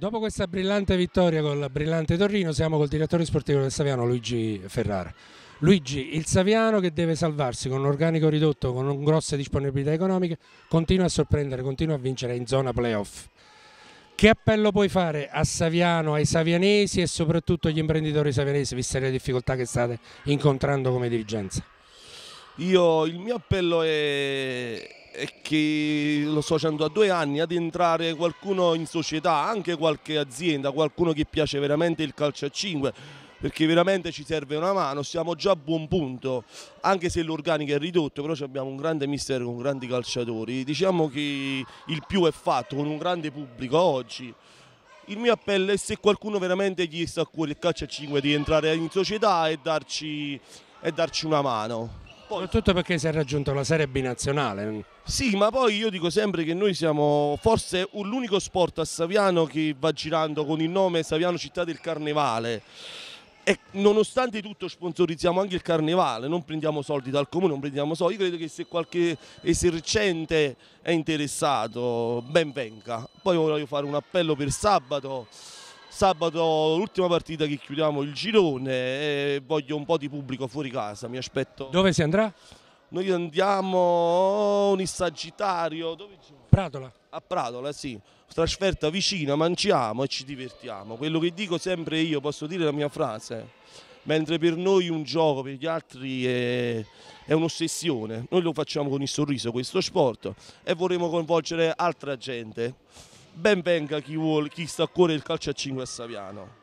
Dopo questa brillante vittoria con la brillante Torino siamo col direttore sportivo del Saviano Luigi Ferrara. Luigi, il Saviano che deve salvarsi con un organico ridotto, con grosse disponibilità economiche, continua a sorprendere, continua a vincere in zona playoff. Che appello puoi fare a Saviano, ai savianesi e soprattutto agli imprenditori savianesi, viste le difficoltà che state incontrando come dirigenza? Io, il mio appello è, è che lo sto facendo a due anni, ad entrare qualcuno in società, anche qualche azienda, qualcuno che piace veramente il calcio a 5 perché veramente ci serve una mano, siamo già a buon punto, anche se l'organico è ridotto, però abbiamo un grande mistero con grandi calciatori, diciamo che il più è fatto con un grande pubblico oggi. Il mio appello è se qualcuno veramente gli sta a cuore il calcio a 5 di entrare in società e darci, e darci una mano. Soprattutto perché si è raggiunta una Serie binazionale. Sì, ma poi io dico sempre che noi siamo forse l'unico sport a Saviano che va girando con il nome Saviano Città del Carnevale. E nonostante tutto sponsorizziamo anche il carnevale, non prendiamo soldi dal comune, non prendiamo soldi. Io credo che se qualche esercente è interessato, ben venga. Poi voglio fare un appello per sabato sabato l'ultima partita che chiudiamo il girone e voglio un po' di pubblico fuori casa, mi aspetto. Dove si andrà? Noi andiamo in Sagittario, dove Pratola. A Pratola, sì. Trasferta vicina, mangiamo e ci divertiamo. Quello che dico sempre io, posso dire la mia frase. Mentre per noi un gioco, per gli altri è, è un'ossessione. Noi lo facciamo con il sorriso questo sport e vorremmo coinvolgere altra gente ben venga chi, vuole, chi sta a cuore il calcio a 5 a Saviano.